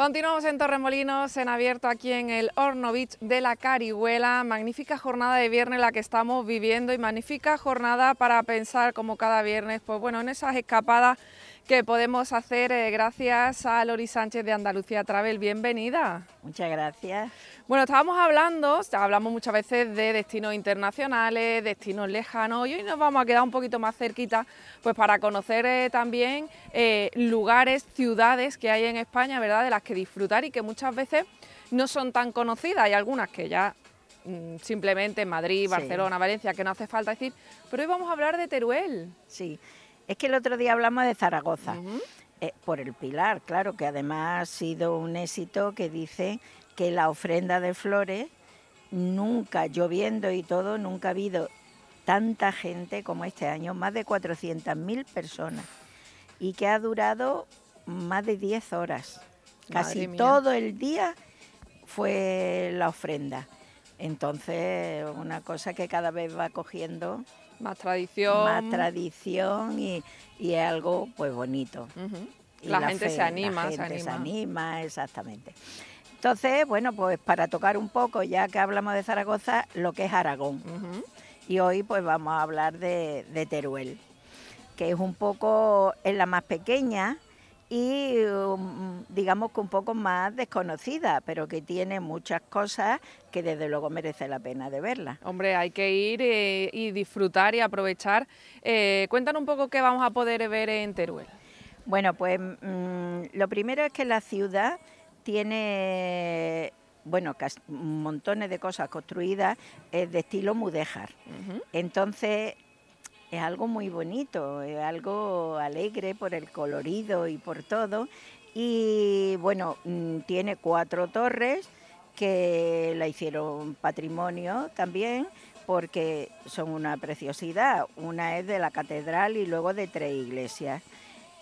Continuamos en Torremolinos, en abierto aquí en el Horno de la Carihuela. Magnífica jornada de viernes la que estamos viviendo y magnífica jornada para pensar como cada viernes, pues bueno, en esas escapadas que podemos hacer eh, gracias a Lori Sánchez de Andalucía Travel. Bienvenida. Muchas gracias. Bueno, estábamos hablando, hablamos muchas veces de destinos internacionales, destinos lejanos, y hoy nos vamos a quedar un poquito más cerquita, pues para conocer eh, también eh, lugares, ciudades que hay en España, ¿verdad?, de las que disfrutar y que muchas veces no son tan conocidas. Hay algunas que ya mm, simplemente en Madrid, Barcelona, Valencia, que no hace falta decir, pero hoy vamos a hablar de Teruel. Sí, es que el otro día hablamos de Zaragoza, eh, por el Pilar, claro, que además ha sido un éxito que dice que la ofrenda de flores, nunca lloviendo y todo, nunca ha habido tanta gente como este año, más de 400.000 personas, y que ha durado más de 10 horas. Casi todo el día fue la ofrenda. Entonces, una cosa que cada vez va cogiendo más tradición, más tradición y, es algo pues bonito. la, gente se anima, la gente se anima. exactamente. Entonces, bueno, pues para tocar un poco, ya que hablamos de Zaragoza, lo que es Aragón. Y hoy pues vamos a hablar de, de Teruel, que es un poco, es la más pequeña, y um, digamos que un poco más desconocida, pero que tiene muchas cosas que desde luego merece la pena de verla. Hombre, hay que ir eh, y disfrutar y aprovechar. Eh, cuéntanos un poco qué vamos a poder ver en Teruel. Bueno, pues mm, lo primero es que la ciudad tiene bueno, montones de cosas construidas eh, de estilo mudéjar. Entonces, es algo muy bonito, es algo alegre por el colorido y por todo. Y bueno, mm, tiene cuatro torres que la hicieron patrimonio también porque son una preciosidad. Una es de la catedral y luego de tres iglesias.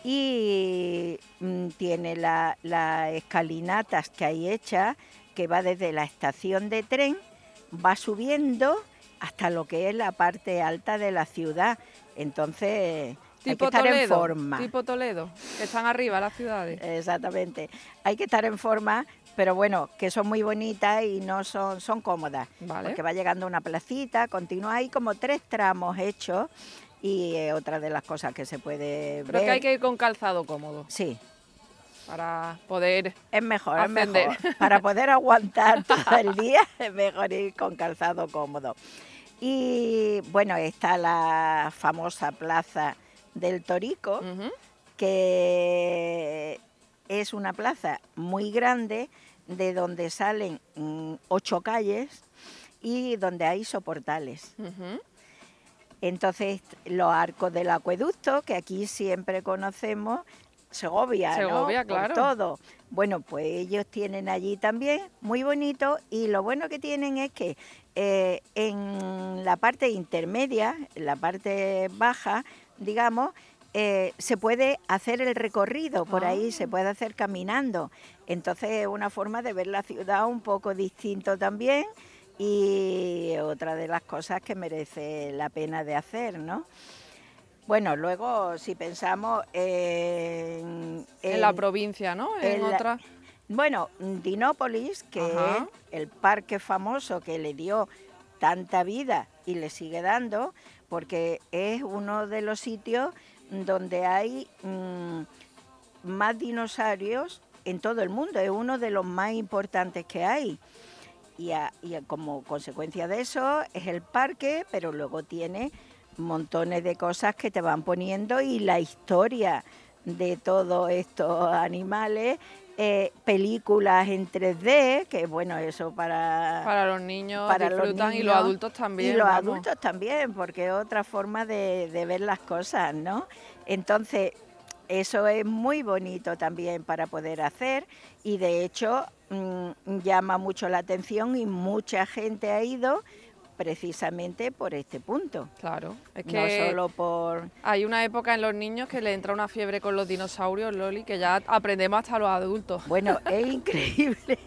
Y mm, tiene las escalinatas que hay hechas, que va desde la estación de tren, va subiendo hasta lo que es la parte alta de la ciudad. Entonces, hay que estar en forma. Tipo Toledo, que están arriba las ciudades. Exactamente. Hay que estar en forma, pero bueno, que son muy bonitas y no son, son cómodas. Vale. Porque va llegando una placita, continúa. ahí como tres tramos hechos y otra de las cosas que se puede ver. pero que hay que ir con calzado cómodo. Sí, para poder es mejor, es mejor. Para poder aguantar todo el día es mejor ir con calzado cómodo. Y bueno, está la famosa plaza del Torico, que es una plaza muy grande de donde salen mm, ocho calles y donde hay soportales. Entonces, los arcos del acueducto, que aquí siempre conocemos, Segovia, claro. todo. Bueno, pues ellos tienen allí también, muy bonito, y lo bueno que tienen es que eh, en la parte intermedia, en la parte baja, digamos, eh, se puede hacer el recorrido por ahí, se ah. puede hacer caminando. Entonces es una forma de ver la ciudad un poco distinto también y otra de las cosas que merece la pena de hacer, ¿no? Bueno, luego si pensamos en... En, la provincia, ¿no? En, otra... bueno, Dinópolis, que es el parque famoso que le dio tanta vida y le sigue dando, porque es uno de los sitios donde hay mm, más dinosaurios en todo el mundo, es uno de los más importantes que hay. Y, como consecuencia de eso es el parque, pero luego tiene montones de cosas que te van poniendo y la historia de todos estos animales eh, películas en 3D, que bueno, eso para... Para los niños para los y los adultos también. Y los adultos también, porque es otra forma de, ver las cosas, ¿no? Entonces, eso es muy bonito también para poder hacer y de hecho mm, llama mucho la atención y mucha gente ha ido precisamente por este punto. Claro, es que solo por... Hay una época en los niños que le entra una fiebre con los dinosaurios, Loli, que ya aprendemos hasta los adultos. Bueno, es increíble.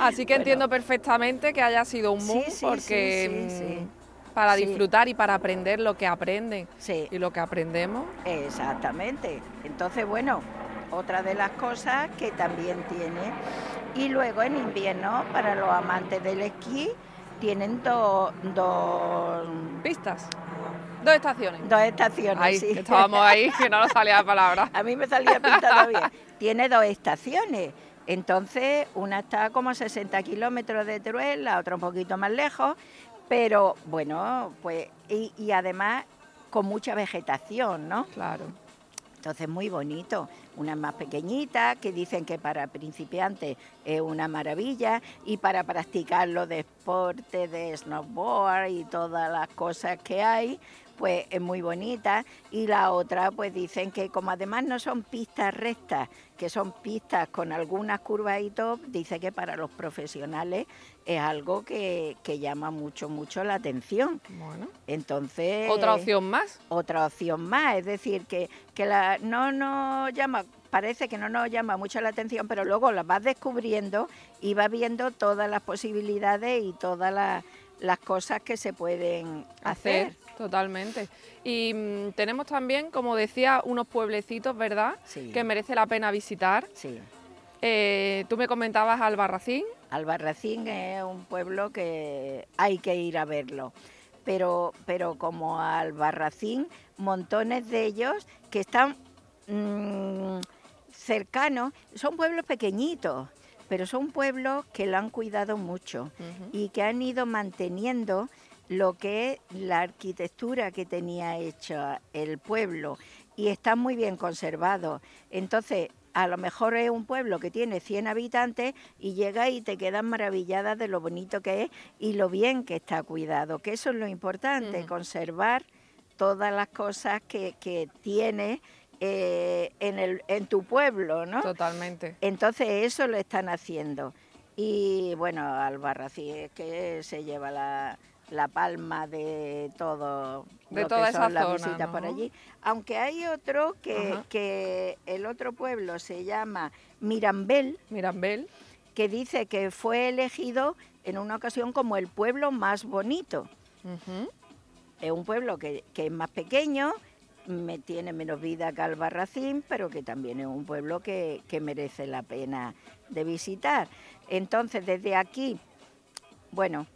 Así que entiendo perfectamente que haya sido un boom porque... Mm, para disfrutar y para aprender lo que aprenden y lo que aprendemos. Exactamente. Entonces, bueno, otra de las cosas que también tiene. Y luego en invierno, para los amantes del esquí, tienen dos... Pistas. Dos estaciones. Dos estaciones, sí. estábamos ahí, que no nos salía la palabra. A mí me salía pintado bien, Tiene dos estaciones. Entonces, una está como 60 kilómetros de Teruel, la otra un poquito más lejos, pero bueno, pues, y, y además con mucha vegetación, ¿no? Claro. Entonces, muy bonito. Una más pequeñita, que dicen que para principiantes es una maravilla, y para practicar de deporte, de snowboard y todas las cosas que hay, pues es muy bonita y la otra pues dicen que como además no son pistas rectas, que son pistas con algunas curvas y top, dice que para los profesionales es algo que, que llama mucho, mucho la atención. Bueno. Entonces... ¿Otra opción más? Otra opción más, es decir, que, la, no nos llama parece que no nos llama mucho la atención, pero luego la vas descubriendo y vas viendo todas las posibilidades y todas las, cosas que se pueden hacer. Totalmente. Y mm, tenemos también, como decía, unos pueblecitos, ¿verdad? Sí. Que merece la pena visitar. Sí. Eh, tú me comentabas Albarracín. Albarracín es un pueblo que hay que ir a verlo. Pero, pero como Albarracín, montones de ellos que están mm, cercanos, son pueblos pequeñitos, pero son pueblos que lo han cuidado mucho y que han ido manteniendo lo que es la arquitectura que tenía hecho el pueblo y está muy bien conservado. Entonces, a lo mejor es un pueblo que tiene 100 habitantes y llega y te quedas maravillada de lo bonito que es y lo bien que está cuidado, que eso es lo importante, conservar todas las cosas que, que tiene eh, en, el, en tu pueblo, ¿no? Totalmente. Entonces eso lo están haciendo. Y bueno, Albarracín es que se lleva la, la palma de todo de lo toda que esa las por allí. Aunque hay otro que, que el otro pueblo se llama Mirambel. Mirambel. Que dice que fue elegido en una ocasión como el pueblo más bonito. Es un pueblo que, es más pequeño, me tiene menos vida que Albarracín, pero que también es un pueblo que, que, merece la pena de visitar. Entonces, desde aquí, bueno,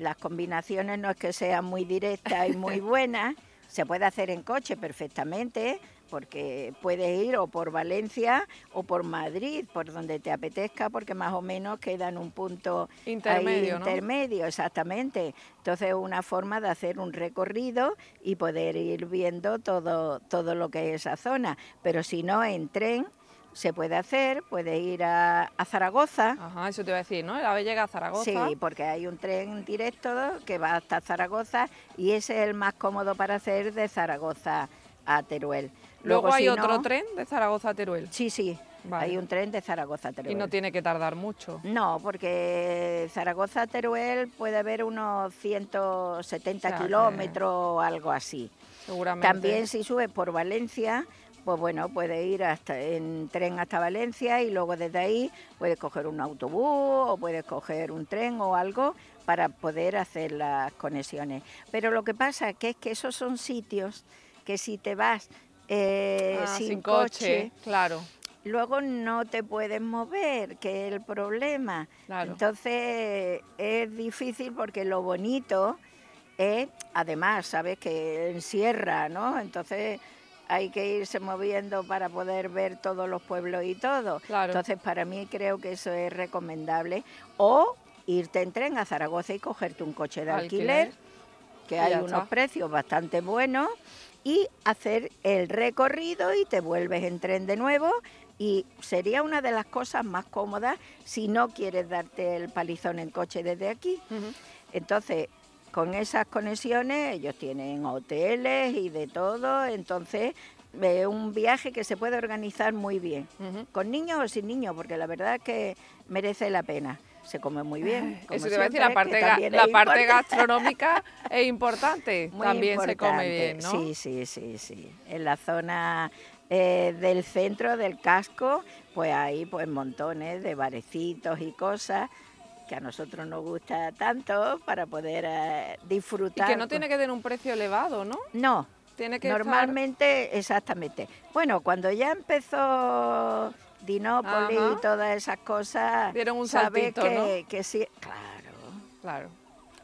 las combinaciones no es que sean muy directas y muy buenas, se puede hacer en coche perfectamente, porque puedes ir o por Valencia o por Madrid, por donde te apetezca, porque más o menos queda en un punto intermedio, exactamente. Entonces, una forma de hacer un recorrido y poder ir viendo todo, todo lo que es esa zona. Pero si no, en tren, se puede hacer, puede ir a, Zaragoza. Ajá, eso te iba a decir, ¿no? la vez llega a Zaragoza. Sí, porque hay un tren directo que va hasta Zaragoza y ese es el más cómodo para hacer de Zaragoza a Teruel. Luego, hay otro tren de Zaragoza a Teruel. Sí, sí. Hay un tren de Zaragoza a Teruel. Y no tiene que tardar mucho. No, porque Zaragoza a Teruel puede haber unos 170 kilómetros eh, o algo así. Seguramente. También si subes por Valencia pues bueno, puedes ir hasta, en tren hasta Valencia y luego desde ahí puedes coger un autobús o puedes coger un tren o algo para poder hacer las conexiones. Pero lo que pasa que es que esos son sitios que si te vas eh, ah, sin, coche, claro. Luego no te puedes mover, que es el problema. Entonces es difícil porque lo bonito es, además, sabes que encierra, ¿no? Entonces hay que irse moviendo para poder ver todos los pueblos y todo. Entonces, para mí creo que eso es recomendable. O irte en tren a Zaragoza y cogerte un coche de alquiler, que hay unos precios bastante buenos, y hacer el recorrido y te vuelves en tren de nuevo. Y sería una de las cosas más cómodas si no quieres darte el palizón en coche desde aquí. Entonces, con esas conexiones ellos tienen hoteles y de todo, entonces es eh, un viaje que se puede organizar muy bien, con niños o sin niños, porque la verdad es que merece la pena. Se come muy bien. Como Eso te decir, la parte, gastronómica es importante. también se come bien, ¿no? Sí, sí, sí, sí. En la zona eh, del centro del casco, pues hay pues montones de barecitos y cosas que a nosotros nos gusta tanto para poder disfrutar. Eh, y que no tiene que tener un precio elevado, ¿no? No. Tiene que Normalmente, exactamente. Bueno, cuando ya empezó Dinópolis y todas esas cosas, dieron un sabes que, que sí, claro. Claro.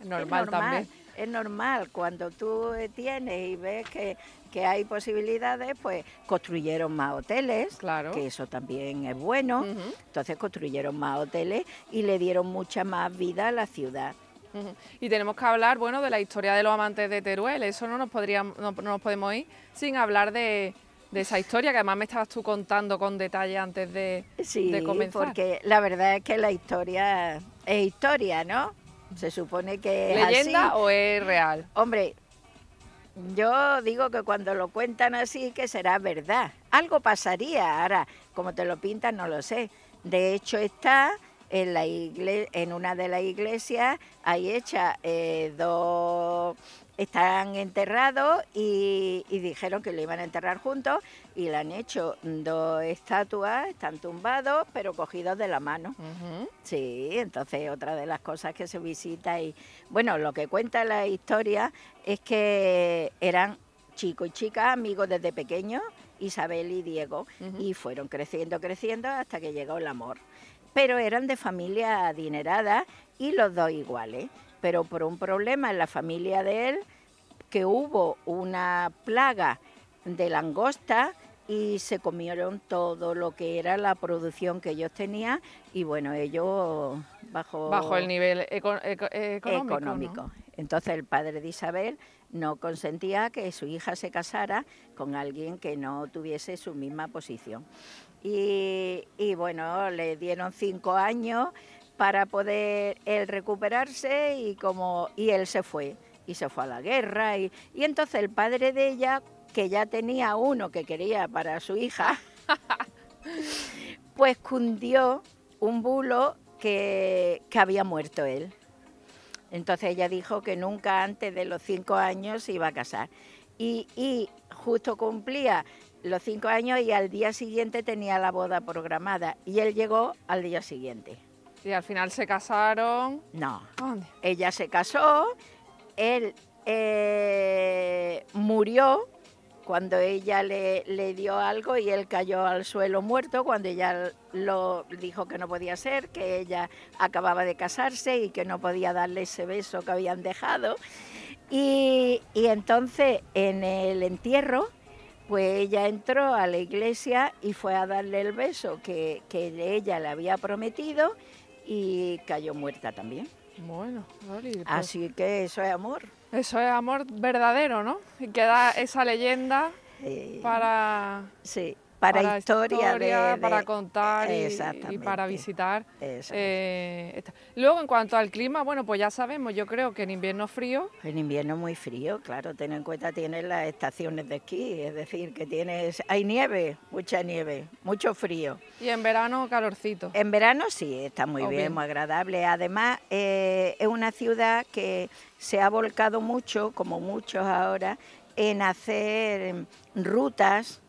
Normal, normal, también. Es normal cuando tú eh, tienes y ves que que hay posibilidades, pues construyeron más hoteles, claro. que eso también es bueno. Entonces construyeron más hoteles y le dieron mucha más vida a la ciudad. Y tenemos que hablar, bueno, de la historia de los amantes de Teruel. Eso no nos, podríamos no, nos podemos ir sin hablar de, esa historia que además me estabas tú contando con detalle antes de, sí, comenzar. porque la verdad es que la historia es historia, ¿no? Se supone que ¿Leyenda es leyenda o es real? Hombre, yo digo que cuando lo cuentan así que será verdad. Algo pasaría ahora, como te lo pintan no lo sé. De hecho está en, la iglesia, en una de las iglesias hay hecha eh, dos están enterrados y, dijeron que lo iban a enterrar juntos y le han hecho dos estatuas, están tumbados pero cogidos de la mano. Sí, entonces otra de las cosas que se visita y bueno, lo que cuenta la historia es que eran chicos y chica amigos desde pequeños, Isabel y Diego, y fueron creciendo, creciendo hasta que llegó el amor pero eran de familia adinerada y los dos iguales. Pero por un problema en la familia de él, que hubo una plaga de langosta y se comieron todo lo que era la producción que ellos tenían y bueno, ellos bajo... Bajo el nivel económico. Entonces el padre de Isabel no consentía que su hija se casara con alguien que no tuviese su misma posición. Y, bueno, le dieron cinco años para poder él recuperarse y, como, y él se fue, y se fue a la guerra. Y, entonces el padre de ella, que ya tenía uno que quería para su hija, pues cundió un bulo que había muerto él. Entonces ella dijo que nunca antes de los cinco años se iba a casar. Y, justo cumplía los cinco años y al día siguiente tenía la boda programada y él llegó al día siguiente. ¿Y al final se casaron? No. Ella se casó, él eh, murió cuando ella le, le, dio algo y él cayó al suelo muerto, cuando ella lo dijo que no podía ser, que ella acababa de casarse y que no podía darle ese beso que habían dejado. Y, entonces en el entierro, pues ella entró a la iglesia y fue a darle el beso que, ella le había prometido y cayó muerta también. Bueno, vale, así que eso es amor. Eso es amor verdadero, ¿no? Y queda esa leyenda eh, para... Sí, para, historia, para contar y, para visitar. Eh, Luego, en cuanto al clima, bueno, pues ya sabemos, yo creo que en invierno frío. En invierno muy frío, claro, ten en cuenta, tienes las estaciones de esquí, es decir, que tienes, hay nieve, mucha nieve, mucho frío. Y en verano, calorcito. En verano sí, está muy bien, muy agradable. Además, eh, es una ciudad que se ha volcado mucho, como muchos ahora, en hacer rutas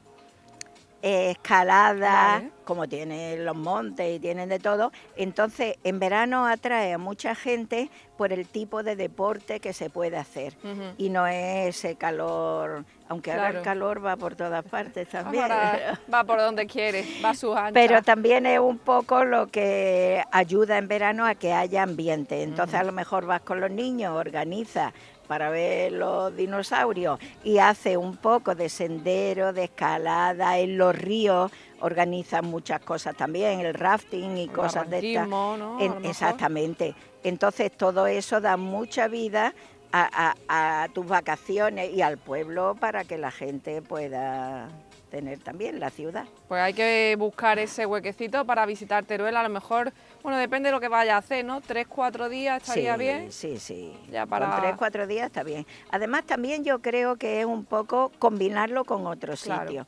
escalada, como tienen los montes y tienen de todo. Entonces, en verano atrae a mucha gente por el tipo de deporte que se puede hacer. Y no es ese calor, aunque ahora el calor va por todas partes también. va por donde quiere, va a sus Pero también es un poco lo que ayuda en verano a que haya ambiente. Entonces, a lo mejor vas con los niños, organizas para ver los dinosaurios y hace un poco de sendero, de escalada en los ríos, organiza muchas cosas también, el rafting y cosas de estas. ¿no? exactamente. Entonces todo eso da mucha vida a tus vacaciones y al pueblo para que la gente pueda tener también la ciudad. Pues hay que buscar ese huequecito para visitar Teruel, a lo mejor, bueno, depende de lo que vaya a hacer, ¿no? Tres, cuatro días estaría bien. Sí, sí, ya para... Con tres, cuatro días está bien. Además, también yo creo que es un poco combinarlo con otros sitio. sitios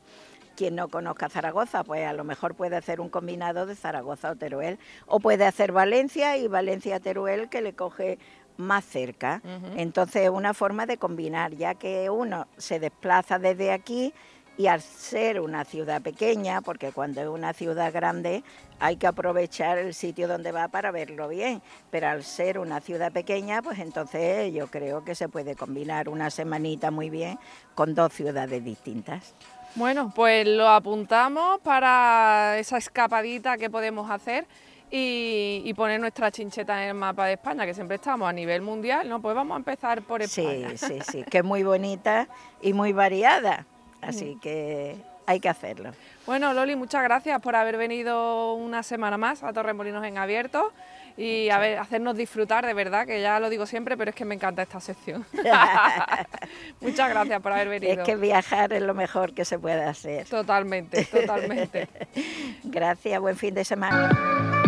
quien no conozca Zaragoza, pues a lo mejor puede hacer un combinado de Zaragoza o Teruel, o puede hacer Valencia y Valencia-Teruel que le coge más cerca. Entonces es una forma de combinar, ya que uno se desplaza desde aquí, y al ser una ciudad pequeña, porque cuando es una ciudad grande hay que aprovechar el sitio donde va para verlo bien, pero al ser una ciudad pequeña, pues entonces yo creo que se puede combinar una semanita muy bien con dos ciudades distintas. Bueno, pues lo apuntamos para esa escapadita que podemos hacer y, poner nuestra chincheta en el mapa de España, que siempre estamos a nivel mundial, ¿no? Pues vamos a empezar por España. Sí, sí, sí, que es muy bonita y muy variada así que hay que hacerlo. Bueno, Loli, muchas gracias por haber venido una semana más a Torremolinos en Abierto y a ver, hacernos disfrutar de verdad, que ya lo digo siempre, pero es que me encanta esta sección. muchas gracias por haber venido. Es que viajar es lo mejor que se puede hacer. Totalmente, totalmente. gracias, buen fin de semana.